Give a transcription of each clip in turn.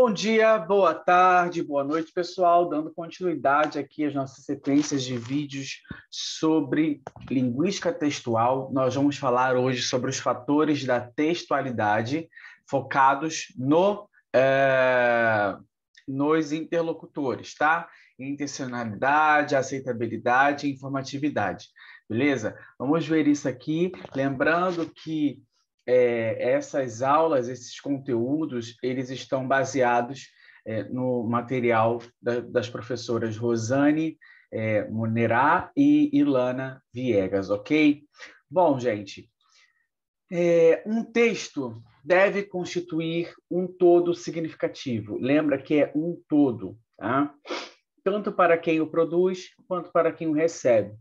Bom dia, boa tarde, boa noite, pessoal. Dando continuidade aqui às nossas sequências de vídeos sobre linguística textual, nós vamos falar hoje sobre os fatores da textualidade focados no, é, nos interlocutores, tá? Intencionalidade, aceitabilidade e informatividade. Beleza? Vamos ver isso aqui. Lembrando que é, essas aulas, esses conteúdos, eles estão baseados é, no material da, das professoras Rosane é, Monerá e Ilana Viegas, ok? Bom, gente, é, um texto deve constituir um todo significativo. Lembra que é um todo, tá? tanto para quem o produz quanto para quem o recebe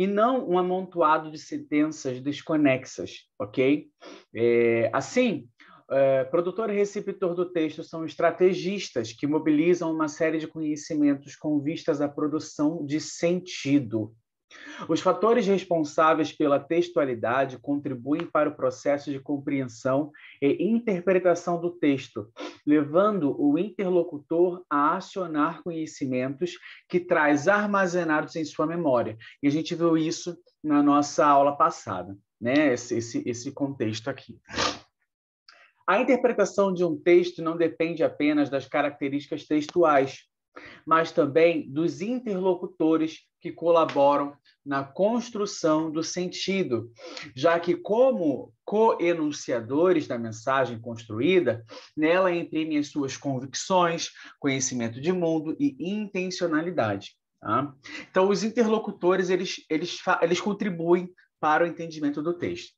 e não um amontoado de sentenças desconexas, ok? É, assim, é, produtor e receptor do texto são estrategistas que mobilizam uma série de conhecimentos com vistas à produção de sentido, os fatores responsáveis pela textualidade contribuem para o processo de compreensão e interpretação do texto, levando o interlocutor a acionar conhecimentos que traz armazenados em sua memória. E a gente viu isso na nossa aula passada, né? esse, esse, esse contexto aqui. A interpretação de um texto não depende apenas das características textuais, mas também dos interlocutores que colaboram na construção do sentido, já que, como co-enunciadores da mensagem construída, nela imprimem as suas convicções, conhecimento de mundo e intencionalidade. Tá? Então, os interlocutores eles, eles, eles contribuem para o entendimento do texto.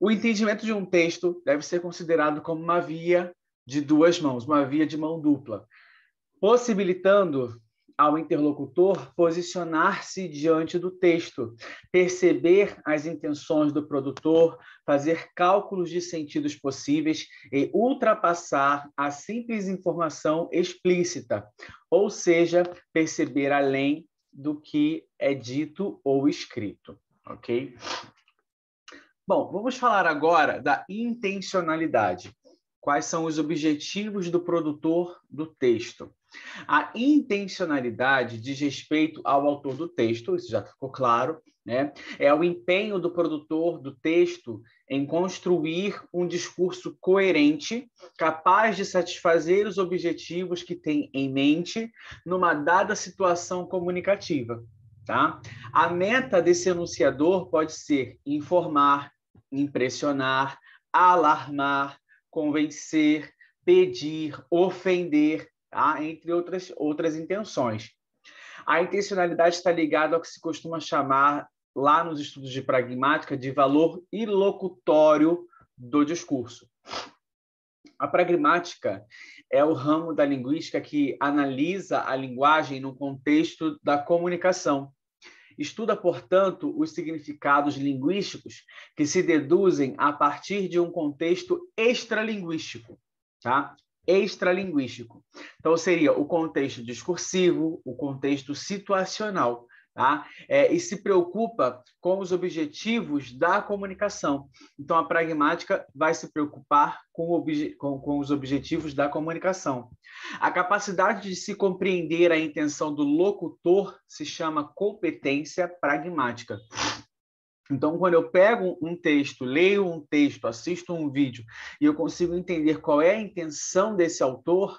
O entendimento de um texto deve ser considerado como uma via de duas mãos, uma via de mão dupla, possibilitando ao interlocutor posicionar-se diante do texto, perceber as intenções do produtor, fazer cálculos de sentidos possíveis e ultrapassar a simples informação explícita, ou seja, perceber além do que é dito ou escrito, ok? Bom, vamos falar agora da intencionalidade quais são os objetivos do produtor do texto. A intencionalidade diz respeito ao autor do texto, isso já ficou claro, né? É o empenho do produtor do texto em construir um discurso coerente, capaz de satisfazer os objetivos que tem em mente numa dada situação comunicativa. Tá? A meta desse enunciador pode ser informar, impressionar, alarmar, convencer, pedir, ofender, tá? entre outras, outras intenções. A intencionalidade está ligada ao que se costuma chamar, lá nos estudos de pragmática, de valor ilocutório do discurso. A pragmática é o ramo da linguística que analisa a linguagem no contexto da comunicação. Estuda, portanto, os significados linguísticos que se deduzem a partir de um contexto extralinguístico, tá? Extralinguístico. Então, seria o contexto discursivo, o contexto situacional tá? É, e se preocupa com os objetivos da comunicação. Então, a pragmática vai se preocupar com, com, com os objetivos da comunicação. A capacidade de se compreender a intenção do locutor se chama competência pragmática. Então, quando eu pego um texto, leio um texto, assisto um vídeo e eu consigo entender qual é a intenção desse autor,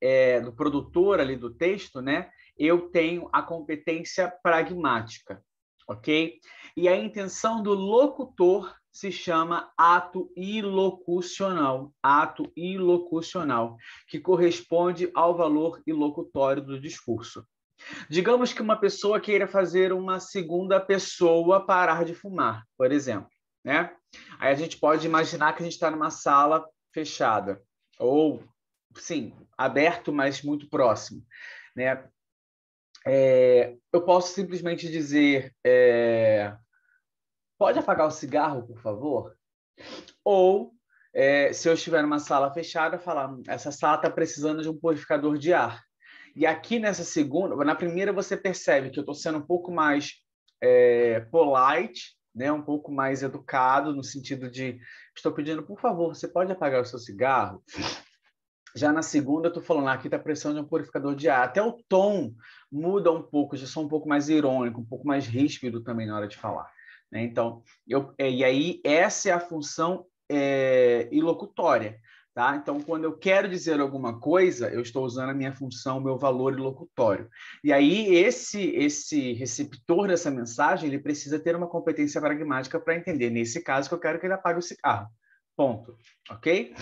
é, do produtor ali do texto, né? eu tenho a competência pragmática, ok? E a intenção do locutor se chama ato ilocucional, ato ilocucional, que corresponde ao valor ilocutório do discurso. Digamos que uma pessoa queira fazer uma segunda pessoa parar de fumar, por exemplo, né? Aí a gente pode imaginar que a gente está numa sala fechada ou, sim, aberto, mas muito próximo, né? é, eu posso simplesmente dizer: é, pode apagar o cigarro, por favor? Ou, é, se eu estiver numa sala fechada, falar: hum, essa sala está precisando de um purificador de ar. E aqui nessa segunda, na primeira você percebe que eu estou sendo um pouco mais é, polite, né, um pouco mais educado, no sentido de: estou pedindo, por favor, você pode apagar o seu cigarro? já na segunda, tu falou falando, ah, aqui tá pressão de um purificador de ar. Até o tom muda um pouco, já sou um pouco mais irônico, um pouco mais ríspido também na hora de falar. Né? Então, eu, é, e aí essa é a função é, ilocutória. Tá? Então, quando eu quero dizer alguma coisa, eu estou usando a minha função, meu valor locutório. E aí, esse, esse receptor dessa mensagem, ele precisa ter uma competência pragmática para entender, nesse caso, que eu quero que ele apague o cigarro. Ponto. Ok?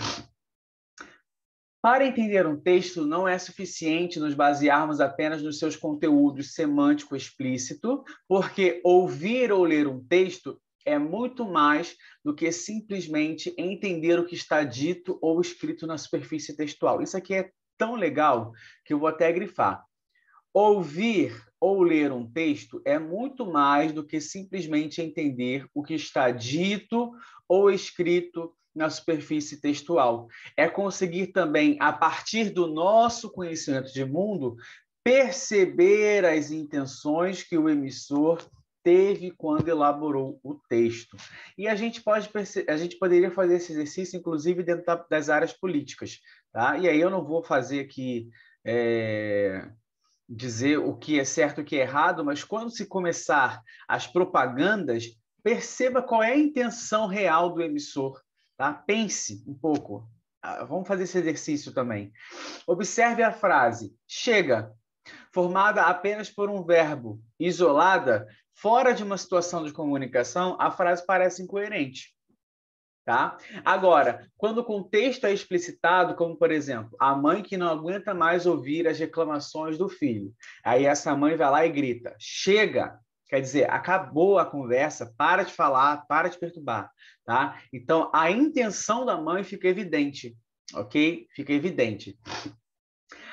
Para entender um texto, não é suficiente nos basearmos apenas nos seus conteúdos semântico explícito, porque ouvir ou ler um texto é muito mais do que simplesmente entender o que está dito ou escrito na superfície textual. Isso aqui é tão legal que eu vou até grifar. Ouvir ou ler um texto é muito mais do que simplesmente entender o que está dito ou escrito na superfície textual. É conseguir também, a partir do nosso conhecimento de mundo, perceber as intenções que o emissor teve quando elaborou o texto. E a gente pode a gente poderia fazer esse exercício, inclusive, dentro das áreas políticas. Tá? E aí eu não vou fazer aqui. É dizer o que é certo e o que é errado, mas quando se começar as propagandas, perceba qual é a intenção real do emissor. Tá? Pense um pouco. Ah, vamos fazer esse exercício também. Observe a frase chega, formada apenas por um verbo, isolada, fora de uma situação de comunicação, a frase parece incoerente. Tá? Agora, quando o contexto é explicitado, como por exemplo, a mãe que não aguenta mais ouvir as reclamações do filho, aí essa mãe vai lá e grita: chega! Quer dizer, acabou a conversa, para de falar, para de perturbar, tá? Então, a intenção da mãe fica evidente, ok? Fica evidente.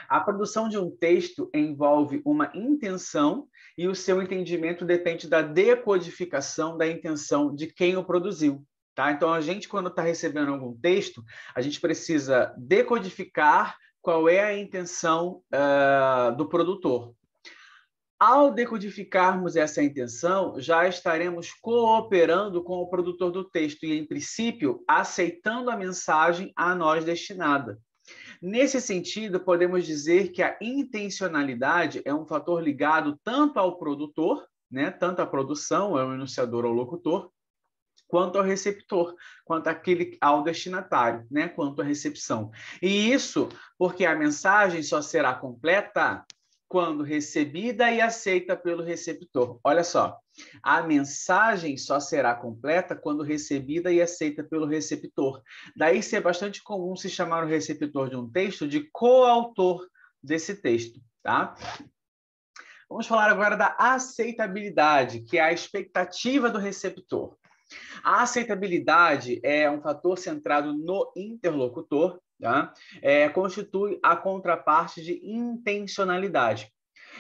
A produção de um texto envolve uma intenção e o seu entendimento depende da decodificação da intenção de quem o produziu. Tá? Então, a gente, quando está recebendo algum texto, a gente precisa decodificar qual é a intenção uh, do produtor. Ao decodificarmos essa intenção, já estaremos cooperando com o produtor do texto e, em princípio, aceitando a mensagem a nós destinada. Nesse sentido, podemos dizer que a intencionalidade é um fator ligado tanto ao produtor, né, tanto à produção, ao enunciador, ou locutor, quanto ao receptor, quanto àquele ao destinatário, né, quanto à recepção. E isso porque a mensagem só será completa quando recebida e aceita pelo receptor. Olha só, a mensagem só será completa quando recebida e aceita pelo receptor. Daí ser bastante comum se chamar o receptor de um texto de coautor desse texto, tá? Vamos falar agora da aceitabilidade, que é a expectativa do receptor. A aceitabilidade é um fator centrado no interlocutor tá? é, constitui a contraparte de intencionalidade.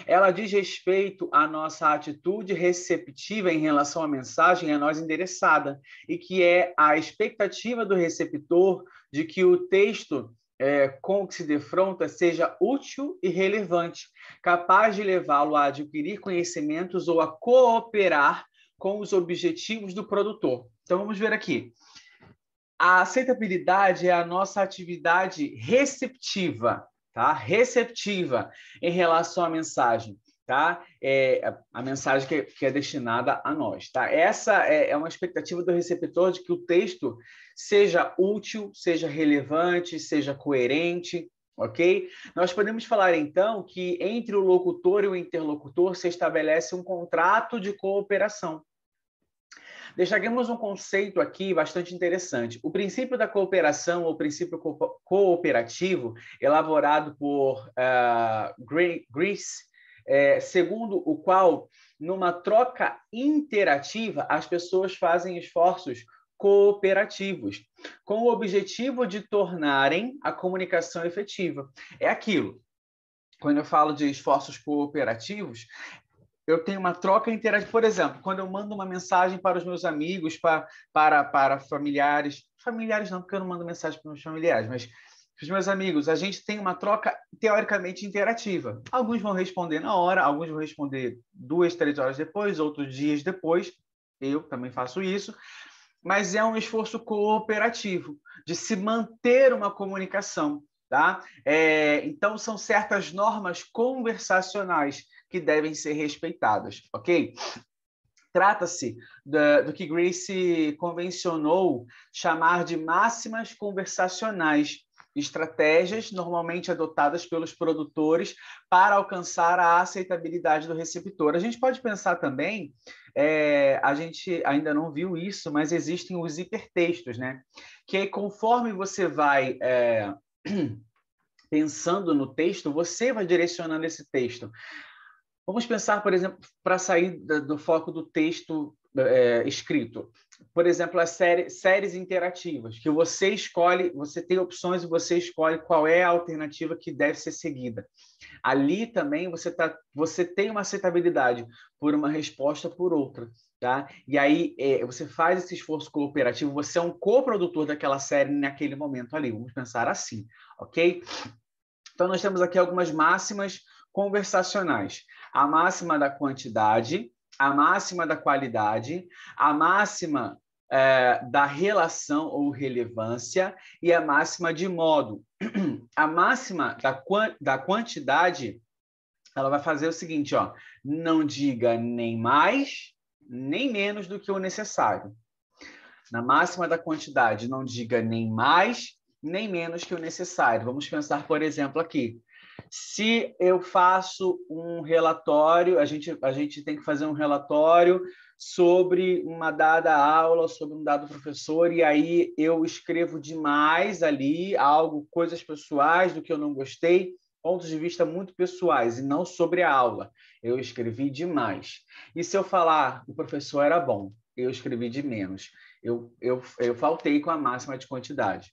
Ela diz respeito à nossa atitude receptiva em relação à mensagem a nós endereçada, e que é a expectativa do receptor de que o texto é, com o que se defronta seja útil e relevante, capaz de levá-lo a adquirir conhecimentos ou a cooperar com os objetivos do produtor. Então, vamos ver aqui. A aceitabilidade é a nossa atividade receptiva, tá? Receptiva em relação à mensagem, tá? É a mensagem que, é, que é destinada a nós, tá? Essa é, é uma expectativa do receptor de que o texto seja útil, seja relevante, seja coerente, ok? Nós podemos falar então que entre o locutor e o interlocutor se estabelece um contrato de cooperação. Deixaremos um conceito aqui bastante interessante. O princípio da cooperação, ou princípio cooperativo, elaborado por uh, Greece, é, segundo o qual, numa troca interativa, as pessoas fazem esforços cooperativos, com o objetivo de tornarem a comunicação efetiva. É aquilo. Quando eu falo de esforços cooperativos, eu tenho uma troca interativa. Por exemplo, quando eu mando uma mensagem para os meus amigos, para, para, para familiares, familiares não, porque eu não mando mensagem para os meus familiares, mas os meus amigos, a gente tem uma troca teoricamente interativa. Alguns vão responder na hora, alguns vão responder duas, três horas depois, outros dias depois. Eu também faço isso. Mas é um esforço cooperativo de se manter uma comunicação. Tá? É, então, são certas normas conversacionais que devem ser respeitadas, ok? Trata-se do, do que Grace convencionou chamar de máximas conversacionais, estratégias normalmente adotadas pelos produtores para alcançar a aceitabilidade do receptor. A gente pode pensar também, é, a gente ainda não viu isso, mas existem os hipertextos, né? Que conforme você vai é, pensando no texto, você vai direcionando esse texto. Vamos pensar, por exemplo, para sair do foco do texto é, escrito por exemplo, as série, séries interativas, que você escolhe, você tem opções e você escolhe qual é a alternativa que deve ser seguida. Ali também você, tá, você tem uma aceitabilidade por uma resposta por outra. Tá? E aí é, você faz esse esforço cooperativo, você é um coprodutor daquela série naquele momento ali, vamos pensar assim, ok? Então nós temos aqui algumas máximas conversacionais. A máxima da quantidade, a máxima da qualidade, a máxima é, da relação ou relevância e a máxima de modo. A máxima da, da quantidade, ela vai fazer o seguinte, ó, não diga nem mais, nem menos do que o necessário. Na máxima da quantidade, não diga nem mais, nem menos que o necessário. Vamos pensar, por exemplo, aqui. Se eu faço um relatório, a gente, a gente tem que fazer um relatório sobre uma dada aula, sobre um dado professor, e aí eu escrevo demais ali algo, coisas pessoais do que eu não gostei, pontos de vista muito pessoais, e não sobre a aula. Eu escrevi demais. E se eu falar, o professor era bom, eu escrevi de menos. Eu, eu, eu faltei com a máxima de quantidade.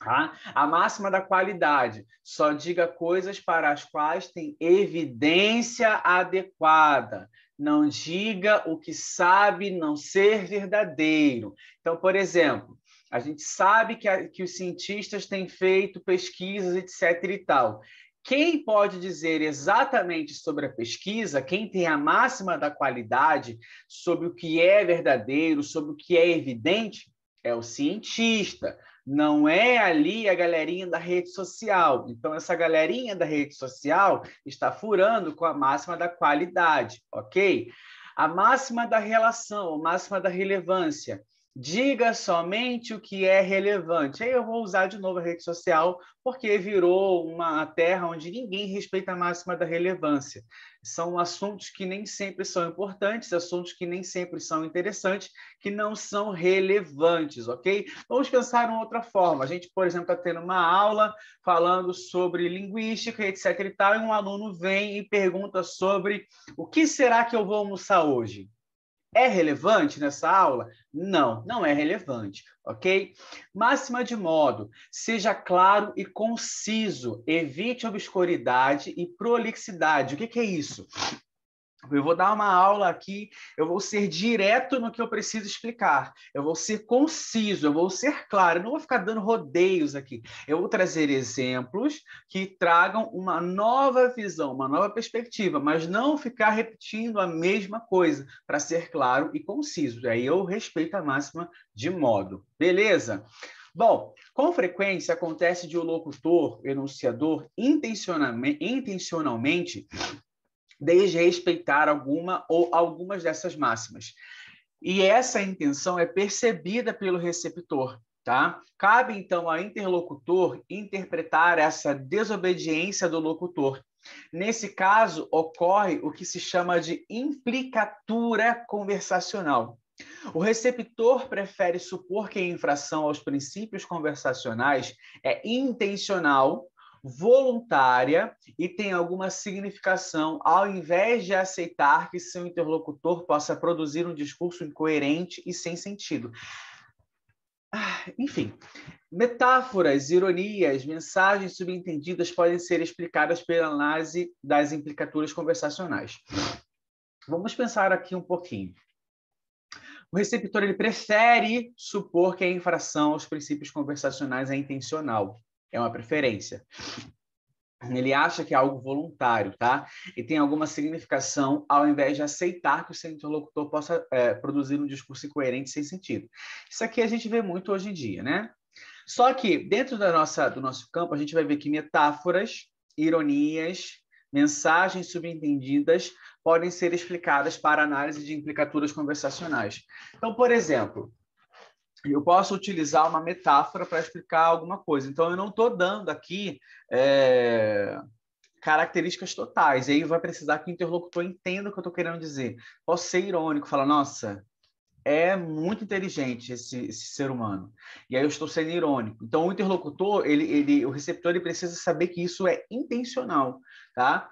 Tá? A máxima da qualidade: só diga coisas para as quais tem evidência adequada. Não diga o que sabe não ser verdadeiro. Então, por exemplo, a gente sabe que, a, que os cientistas têm feito pesquisas, etc. e tal. Quem pode dizer exatamente sobre a pesquisa, quem tem a máxima da qualidade sobre o que é verdadeiro, sobre o que é evidente, é o cientista. Não é ali a galerinha da rede social. Então, essa galerinha da rede social está furando com a máxima da qualidade, ok? A máxima da relação, a máxima da relevância diga somente o que é relevante. Aí eu vou usar de novo a rede social, porque virou uma terra onde ninguém respeita a máxima da relevância. São assuntos que nem sempre são importantes, assuntos que nem sempre são interessantes, que não são relevantes, ok? Vamos pensar em outra forma. A gente, por exemplo, está tendo uma aula falando sobre linguística, etc. e tal, e um aluno vem e pergunta sobre o que será que eu vou almoçar hoje? É relevante nessa aula? Não, não é relevante, ok? Máxima de modo, seja claro e conciso, evite obscuridade e prolixidade. O que, que é isso? Eu vou dar uma aula aqui, eu vou ser direto no que eu preciso explicar, eu vou ser conciso, eu vou ser claro, eu não vou ficar dando rodeios aqui. Eu vou trazer exemplos que tragam uma nova visão, uma nova perspectiva, mas não ficar repetindo a mesma coisa, para ser claro e conciso. Aí eu respeito a máxima de modo. Beleza? Bom, com frequência acontece de o locutor, enunciador, intencionalmente desrespeitar respeitar alguma ou algumas dessas máximas. E essa intenção é percebida pelo receptor, tá? Cabe então ao interlocutor interpretar essa desobediência do locutor. Nesse caso, ocorre o que se chama de implicatura conversacional. O receptor prefere supor que a infração aos princípios conversacionais é intencional voluntária e tem alguma significação, ao invés de aceitar que seu interlocutor possa produzir um discurso incoerente e sem sentido. Ah, enfim, metáforas, ironias, mensagens subentendidas podem ser explicadas pela análise das implicaturas conversacionais. Vamos pensar aqui um pouquinho. O receptor ele prefere supor que a infração aos princípios conversacionais é intencional é uma preferência. Ele acha que é algo voluntário, tá? E tem alguma significação ao invés de aceitar que o seu interlocutor possa é, produzir um discurso incoerente sem sentido. Isso aqui a gente vê muito hoje em dia, né? Só que dentro da nossa, do nosso campo a gente vai ver que metáforas, ironias, mensagens subentendidas podem ser explicadas para análise de implicaturas conversacionais. Então, por exemplo, eu posso utilizar uma metáfora para explicar alguma coisa. Então, eu não estou dando aqui é, características totais. E aí vai precisar que o interlocutor entenda o que eu estou querendo dizer. Posso ser irônico, falar, nossa, é muito inteligente esse, esse, ser humano. E aí eu estou sendo irônico. Então, o interlocutor, ele, ele, o receptor, ele precisa saber que isso é intencional, tá?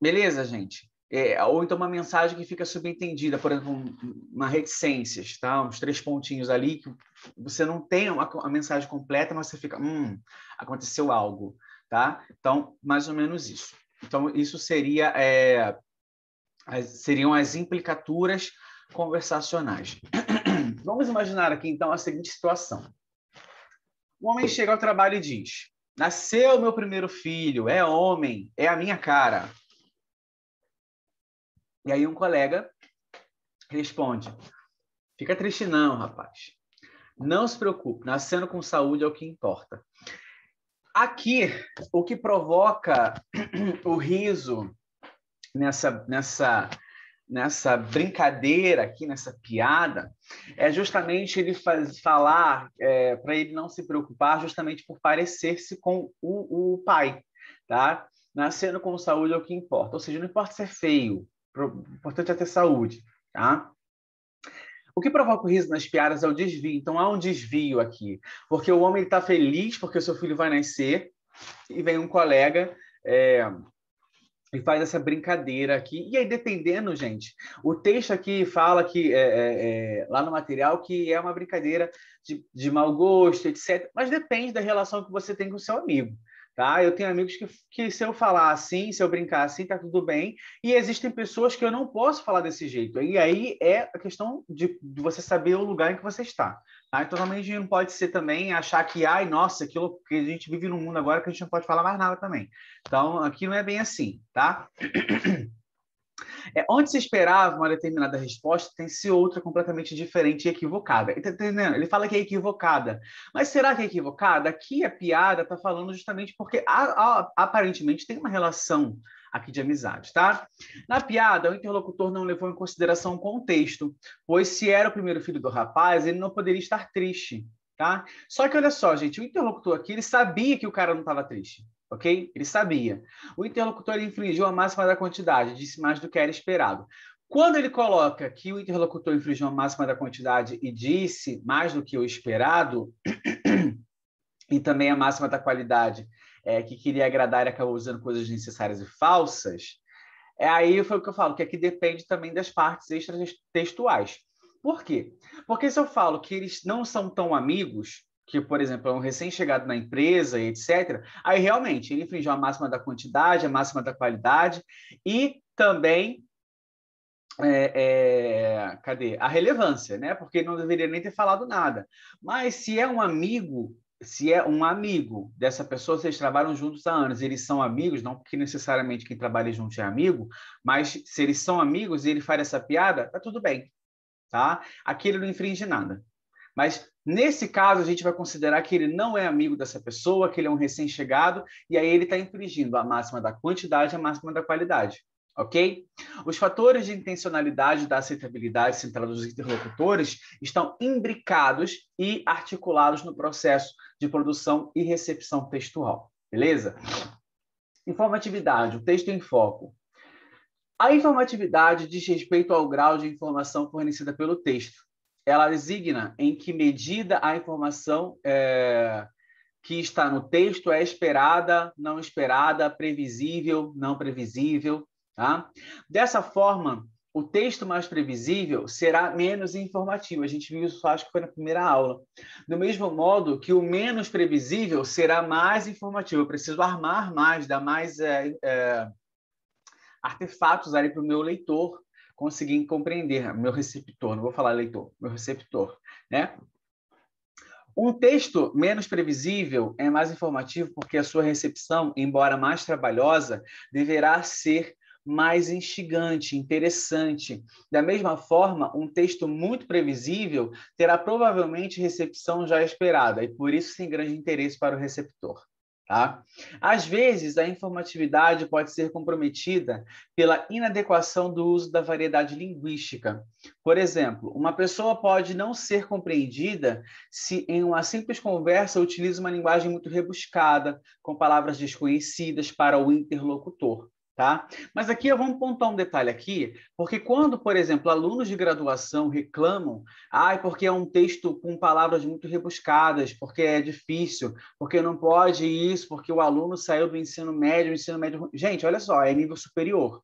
Beleza, gente? É, ou então uma mensagem que fica subentendida, por exemplo, uma reticências, tá? uns três pontinhos ali, que você não tem a, mensagem completa, mas você fica, hum, aconteceu algo. Tá? Então, mais ou menos isso. Então, isso seria, é, seriam as implicaturas conversacionais. Vamos imaginar aqui, então, a seguinte situação. O homem chega ao trabalho e diz: Nasceu meu primeiro filho, é homem, é a minha cara. E aí um colega responde: Fica triste não, rapaz. Não se preocupe, nascendo com saúde é o que importa. Aqui, o que provoca o riso nessa, nessa, nessa brincadeira aqui, nessa piada, é justamente ele faz, falar é, para ele não se preocupar, justamente por parecer-se com o, o pai, tá? Nascendo com saúde é o que importa, ou seja, não importa ser é feio, o importante é ter saúde, tá? O que provoca o riso nas piadas é o desvio. Então há um desvio aqui, porque o homem está feliz porque o seu filho vai nascer e vem um colega é, e faz essa brincadeira aqui. E aí, dependendo, gente, o texto aqui fala que é, é, é lá no material que é uma brincadeira de, de mau gosto, etc. Mas depende da relação que você tem com o seu amigo. Tá? Eu tenho amigos que, que, se eu falar assim, se eu brincar assim, tá tudo bem. E existem pessoas que eu não posso falar desse jeito. E aí é a questão de, de você saber o lugar em que você está. Tá? Então, também a gente não pode ser também achar que, ai, nossa, aquilo que a gente vive num mundo agora que a gente não pode falar mais nada também. Então, aqui não é bem assim, tá? É, onde se esperava uma determinada resposta, tem-se outra completamente diferente e equivocada. Tá Entendeu? Ele fala que é equivocada. Mas será que é equivocada? Aqui a piada está falando justamente porque a, a, aparentemente tem uma relação aqui de amizade, tá? Na piada, o interlocutor não levou em consideração o contexto, pois se era o primeiro filho do rapaz, ele não poderia estar triste, tá? Só que olha só, gente, o interlocutor aqui, ele sabia que o cara não estava triste ok? Ele sabia. O interlocutor infringiu a máxima da quantidade, disse mais do que era esperado. Quando ele coloca que o interlocutor infringiu a máxima da quantidade e disse mais do que o esperado, e também a máxima da qualidade, é, que queria agradar e acabou usando coisas necessárias e falsas, é, aí foi o que eu falo, que aqui depende também das partes extratextuais. Por quê? Porque se eu falo que eles não são tão amigos, que, por exemplo, é um recém-chegado na empresa, etc., aí realmente ele infringiu a máxima da quantidade, a máxima da qualidade e também. É, é, cadê? A relevância, né? Porque não deveria nem ter falado nada. Mas se é um amigo, se é um amigo dessa pessoa, vocês trabalham juntos há anos, eles são amigos, não porque necessariamente quem trabalha junto é amigo, mas se eles são amigos e ele faz essa piada, tá tudo bem, tá? Aqui ele não infringe nada. Mas Nesse caso, a gente vai considerar que ele não é amigo dessa pessoa, que ele é um recém-chegado, e aí ele está infringindo a máxima da quantidade e a máxima da qualidade. Ok? Os fatores de intencionalidade da aceitabilidade central dos interlocutores estão imbricados e articulados no processo de produção e recepção textual. Beleza? Informatividade, o texto em foco. A informatividade diz respeito ao grau de informação fornecida pelo texto ela designa em que medida a informação é, que está no texto é esperada, não esperada, previsível, não previsível. Tá? Dessa forma, o texto mais previsível será menos informativo. A gente viu isso, acho que foi na primeira aula. Do mesmo modo que o menos previsível será mais informativo. Eu preciso armar mais, dar mais é, é, artefatos ali para o meu leitor conseguir compreender meu receptor, não vou falar leitor, meu receptor, né? Um texto menos previsível é mais informativo porque a sua recepção, embora mais trabalhosa, deverá ser mais instigante, interessante. Da mesma forma, um texto muito previsível terá provavelmente recepção já esperada e por isso sem grande interesse para o receptor. Tá? Às vezes, a informatividade pode ser comprometida pela inadequação do uso da variedade linguística. Por exemplo, uma pessoa pode não ser compreendida se, em uma simples conversa, utiliza uma linguagem muito rebuscada, com palavras desconhecidas para o interlocutor. Tá? Mas aqui vamos pontuar um detalhe aqui, porque quando, por exemplo, alunos de graduação reclamam, ah, porque é um texto com palavras muito rebuscadas, porque é difícil, porque não pode isso, porque o aluno saiu do ensino médio, ensino médio. Gente, olha só, é nível superior.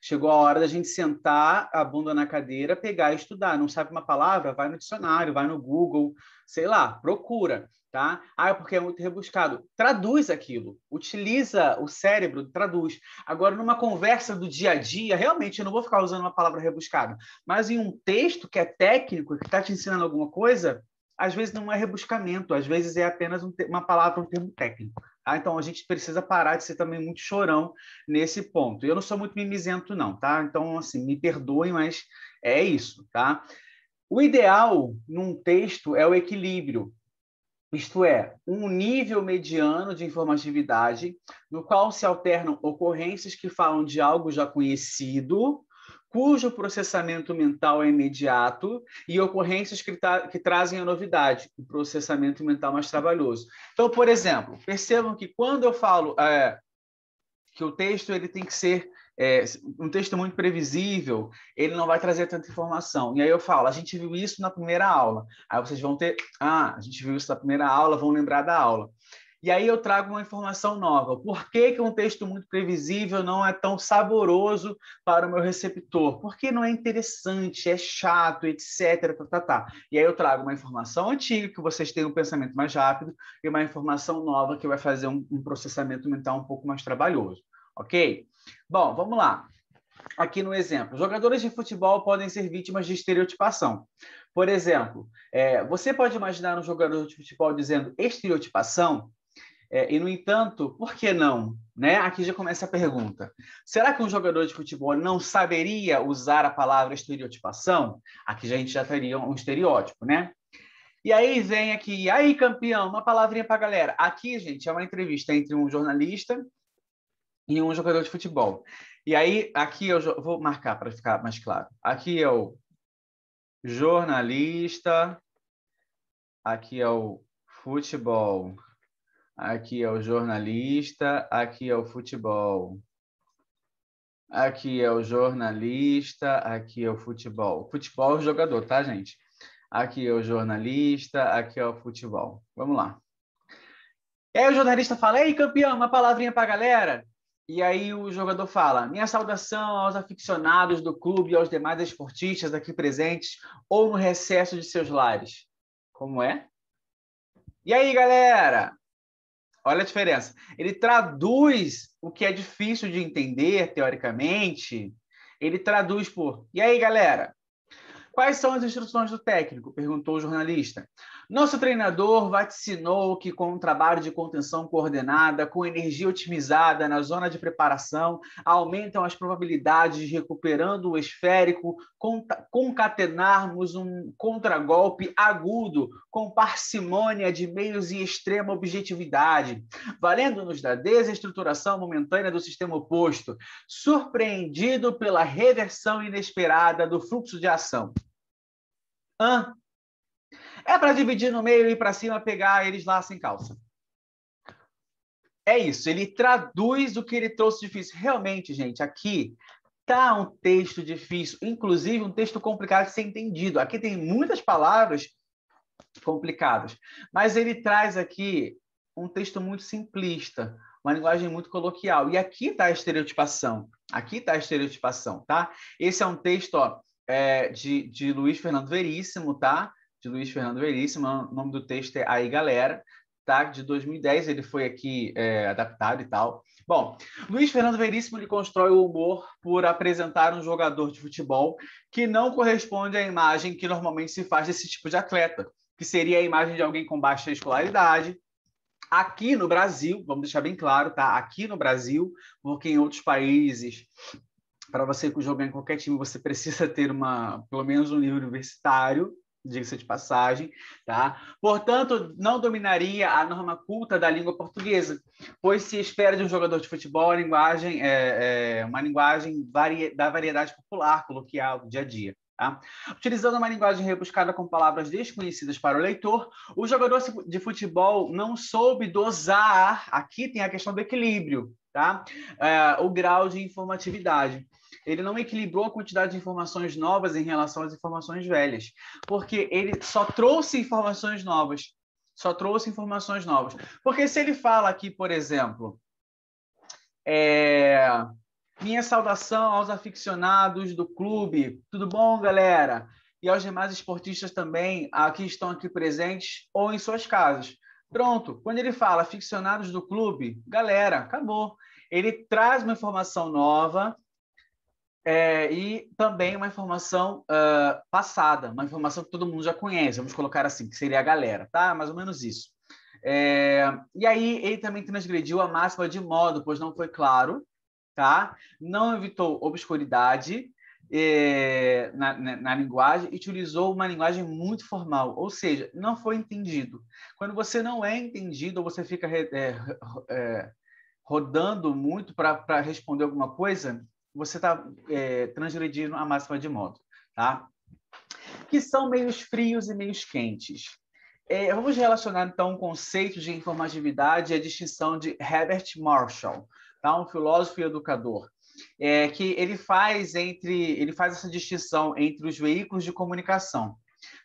Chegou a hora da gente sentar a bunda na cadeira, pegar e estudar. Não sabe uma palavra? Vai no dicionário, vai no Google, sei lá, procura tá? Ah, é porque é muito rebuscado. Traduz aquilo, utiliza o cérebro, traduz. Agora, numa conversa do dia a dia, realmente eu não vou ficar usando uma palavra rebuscada mas em um texto que é técnico, que está te ensinando alguma coisa, às vezes não é rebuscamento, às vezes é apenas um uma palavra, um termo técnico. ah Então, a gente precisa parar de ser também muito chorão nesse ponto. Eu não sou muito mimizento, não, tá? Então, assim, me perdoem, mas é isso, tá? O ideal num texto é o equilíbrio, isto é, um nível mediano de informatividade no qual se alternam ocorrências que falam de algo já conhecido, cujo processamento mental é imediato, e ocorrências que, tra que trazem a novidade, o um processamento mental mais trabalhoso. Então, por exemplo, percebam que quando eu falo é, que o texto ele tem que ser é, um texto muito previsível, ele não vai trazer tanta informação. E aí eu falo, a gente viu isso na primeira aula. Aí vocês vão ter, ah, a gente viu isso na primeira aula, vão lembrar da aula. E aí eu trago uma informação nova. Por que, que um texto muito previsível não é tão saboroso para o meu receptor? Porque não é interessante, é chato, etc. Tá, tá, tá. E aí eu trago uma informação antiga, que vocês têm um pensamento mais rápido, e uma informação nova que vai fazer um, um processamento mental um pouco mais trabalhoso ok? Bom, vamos lá. Aqui no exemplo, jogadores de futebol podem ser vítimas de estereotipação. Por exemplo, é, você pode imaginar um jogador de futebol dizendo estereotipação, é, e no entanto, por que não? Né? Aqui já começa a pergunta. Será que um jogador de futebol não saberia usar a palavra estereotipação? Aqui já a gente já teria um estereótipo, né? E aí vem aqui, aí campeão, uma palavrinha para a galera. Aqui, gente, é uma entrevista entre um jornalista e um jogador de futebol. E aí, aqui eu vou marcar para ficar mais claro. Aqui é o jornalista, aqui é o futebol, aqui é o jornalista, aqui é o futebol. Aqui é o jornalista, aqui é o futebol. Futebol é o jogador, tá, gente? Aqui é o jornalista, aqui é o futebol. Vamos lá. E aí o jornalista fala, ei, campeão, uma palavrinha a galera. E aí o jogador fala: Minha saudação aos aficionados do clube e aos demais esportistas aqui presentes ou no recesso de seus lares. Como é? E aí, galera? Olha a diferença. Ele traduz o que é difícil de entender teoricamente. Ele traduz por: E aí, galera? Quais são as instruções do técnico? perguntou o jornalista. Nosso treinador vaticinou que, com um trabalho de contenção coordenada, com energia otimizada na zona de preparação, aumentam as probabilidades de, recuperando o esférico, concatenarmos um contragolpe agudo, com parcimônia de meios e extrema objetividade, valendo-nos da desestruturação momentânea do sistema oposto, surpreendido pela reversão inesperada do fluxo de ação. Hã? É para dividir no meio, e ir para cima, pegar eles lá sem calça. É isso, ele traduz o que ele trouxe difícil. Realmente, gente, aqui tá um texto difícil, inclusive um texto complicado de ser entendido. Aqui tem muitas palavras complicadas, mas ele traz aqui um texto muito simplista, uma linguagem muito coloquial. E aqui está a estereotipação. Aqui está a estereotipação, tá? Esse é um texto ó, é, de, de Luiz Fernando Veríssimo, tá? de Luiz Fernando Veríssimo. O nome do texto é Aí Galera, tá? De 2010 ele foi aqui é, adaptado e tal. Bom, Luiz Fernando Veríssimo ele constrói o humor por apresentar um jogador de futebol que não corresponde à imagem que normalmente se faz desse tipo de atleta, que seria a imagem de alguém com baixa escolaridade, aqui no Brasil, vamos deixar bem claro, tá? Aqui no Brasil, porque em outros países, para você jogar em qualquer time, você precisa ter uma, pelo menos um nível universitário, diga-se de passagem, tá? Portanto, não dominaria a norma culta da língua portuguesa, pois se espera de um jogador de futebol a linguagem é, é uma linguagem varia, da variedade popular, coloquial, do dia a dia. Tá? Utilizando uma linguagem rebuscada com palavras desconhecidas para o leitor, o jogador de futebol não soube dosar. Aqui tem a questão do equilíbrio, tá? É, o grau de informatividade ele não equilibrou a quantidade de informações novas em relação às informações velhas, porque ele só trouxe informações novas, só trouxe informações novas. Porque se ele fala aqui, por exemplo, é, minha saudação aos aficionados do clube, tudo bom, galera? E aos demais esportistas também, aqui estão aqui presentes ou em suas casas. Pronto, quando ele fala aficionados do clube, galera, acabou. Ele traz uma informação nova, é, e também uma informação uh, passada, uma informação que todo mundo já conhece, vamos colocar assim, que seria a galera, tá? Mais ou menos isso. É, e aí ele também transgrediu a máxima de modo, pois não foi claro, tá? Não evitou obscuridade é, na, na, na, linguagem e utilizou uma linguagem muito formal, ou seja, não foi entendido. Quando você não é entendido ou você fica é, é, rodando muito para responder alguma coisa, você está é, transgredindo a máxima de moto, tá? Que são meios frios e meios quentes. É, vamos relacionar, então, o conceito de informatividade e a distinção de Herbert Marshall, tá? um filósofo e educador, é, que ele faz, entre, ele faz essa distinção entre os veículos de comunicação,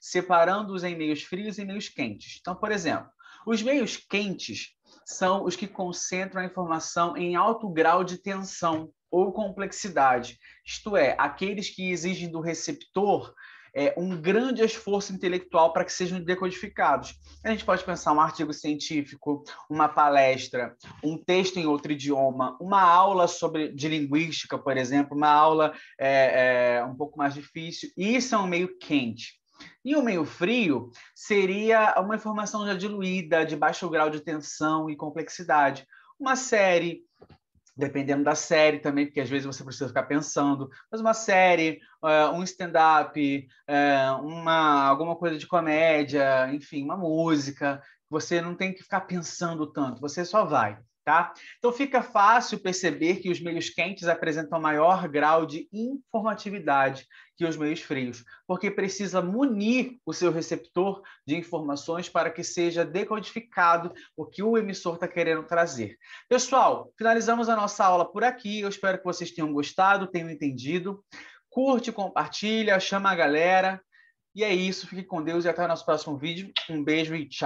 separando-os em meios frios e meios quentes. Então, por exemplo, os meios quentes são os que concentram a informação em alto grau de tensão ou complexidade, isto é, aqueles que exigem do receptor é, um grande esforço intelectual para que sejam decodificados. A gente pode pensar um artigo científico, uma palestra, um texto em outro idioma, uma aula sobre de linguística, por exemplo, uma aula é, é, um pouco mais difícil. E isso é um meio quente. E o meio frio seria uma informação já diluída, de baixo grau de tensão e complexidade. Uma série, dependendo da série também, porque às vezes você precisa ficar pensando, mas uma série, eh, um stand-up, eh, uma, alguma coisa de comédia, enfim, uma música, você não tem que ficar pensando tanto, você só vai. Tá? Então fica fácil perceber que os meios quentes apresentam maior grau de informatividade que os meios frios, porque precisa munir o seu receptor de informações para que seja decodificado o que o emissor está querendo trazer. Pessoal, finalizamos a nossa aula por aqui. Eu espero que vocês tenham gostado, tenham entendido. Curte, compartilha, chama a galera. E é isso. Fique com Deus e até o nosso próximo vídeo. Um beijo e tchau.